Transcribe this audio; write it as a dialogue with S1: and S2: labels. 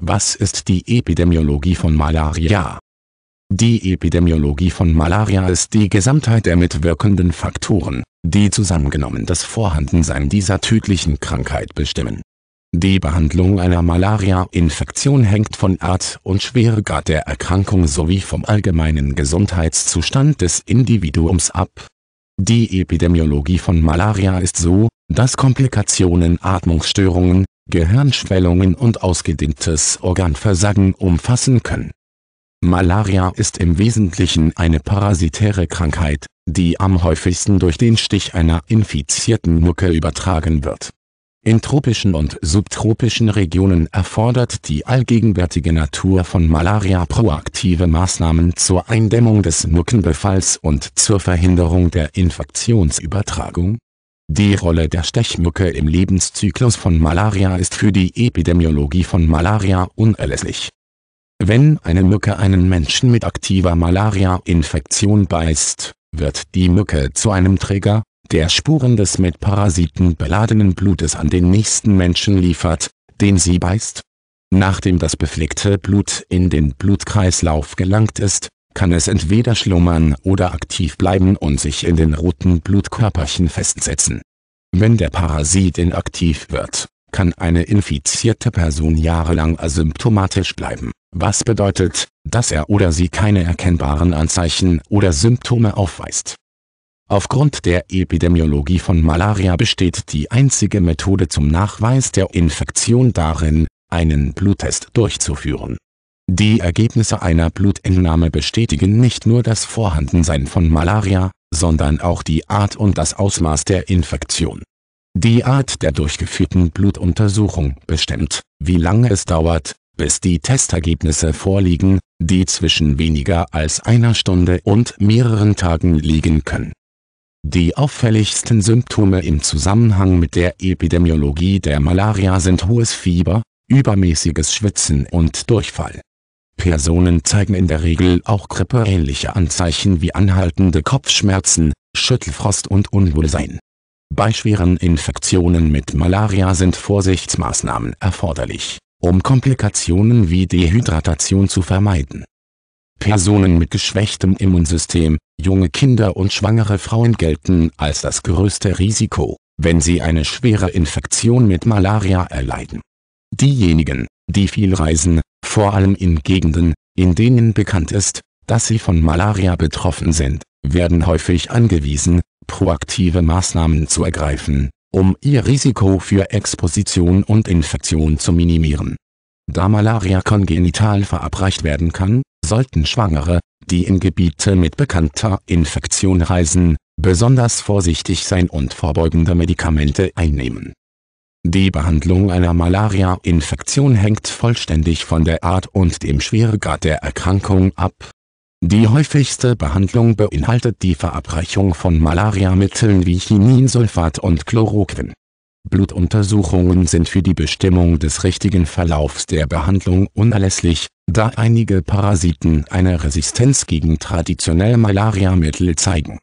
S1: Was ist die Epidemiologie von Malaria? Die Epidemiologie von Malaria ist die Gesamtheit der mitwirkenden Faktoren, die zusammengenommen das Vorhandensein dieser tödlichen Krankheit bestimmen. Die Behandlung einer Malaria-Infektion hängt von Art und Schweregrad der Erkrankung sowie vom allgemeinen Gesundheitszustand des Individuums ab. Die Epidemiologie von Malaria ist so, dass Komplikationen Atmungsstörungen, Gehirnschwellungen und ausgedehntes Organversagen umfassen können. Malaria ist im Wesentlichen eine parasitäre Krankheit, die am häufigsten durch den Stich einer infizierten Mücke übertragen wird. In tropischen und subtropischen Regionen erfordert die allgegenwärtige Natur von Malaria proaktive Maßnahmen zur Eindämmung des Mückenbefalls und zur Verhinderung der Infektionsübertragung die Rolle der Stechmücke im Lebenszyklus von Malaria ist für die Epidemiologie von Malaria unerlässlich. Wenn eine Mücke einen Menschen mit aktiver Malaria-Infektion beißt, wird die Mücke zu einem Träger, der Spuren des mit Parasiten beladenen Blutes an den nächsten Menschen liefert, den sie beißt. Nachdem das befleckte Blut in den Blutkreislauf gelangt ist, kann es entweder schlummern oder aktiv bleiben und sich in den roten Blutkörperchen festsetzen. Wenn der Parasit inaktiv wird, kann eine infizierte Person jahrelang asymptomatisch bleiben, was bedeutet, dass er oder sie keine erkennbaren Anzeichen oder Symptome aufweist. Aufgrund der Epidemiologie von Malaria besteht die einzige Methode zum Nachweis der Infektion darin, einen Bluttest durchzuführen die Ergebnisse einer Blutentnahme bestätigen nicht nur das Vorhandensein von Malaria, sondern auch die Art und das Ausmaß der Infektion. Die Art der durchgeführten Blutuntersuchung bestimmt, wie lange es dauert, bis die Testergebnisse vorliegen, die zwischen weniger als einer Stunde und mehreren Tagen liegen können. Die auffälligsten Symptome im Zusammenhang mit der Epidemiologie der Malaria sind hohes Fieber, übermäßiges Schwitzen und Durchfall Personen zeigen in der Regel auch grippeähnliche Anzeichen wie anhaltende Kopfschmerzen, Schüttelfrost und Unwohlsein. Bei schweren Infektionen mit Malaria sind Vorsichtsmaßnahmen erforderlich, um Komplikationen wie Dehydratation zu vermeiden. Personen mit geschwächtem Immunsystem, junge Kinder und schwangere Frauen gelten als das größte Risiko, wenn sie eine schwere Infektion mit Malaria erleiden. Diejenigen, die viel reisen, vor allem in Gegenden, in denen bekannt ist, dass sie von Malaria betroffen sind, werden häufig angewiesen, proaktive Maßnahmen zu ergreifen, um ihr Risiko für Exposition und Infektion zu minimieren. Da Malaria kongenital verabreicht werden kann, sollten Schwangere, die in Gebiete mit bekannter Infektion reisen, besonders vorsichtig sein und vorbeugende Medikamente einnehmen die Behandlung einer Malaria-Infektion hängt vollständig von der Art und dem Schweregrad der Erkrankung ab. Die häufigste Behandlung beinhaltet die Verabreichung von Malariamitteln wie Chininsulfat und Chloroquin. Blutuntersuchungen sind für die Bestimmung des richtigen Verlaufs der Behandlung unerlässlich, da einige Parasiten eine Resistenz gegen traditionelle Malariamittel zeigen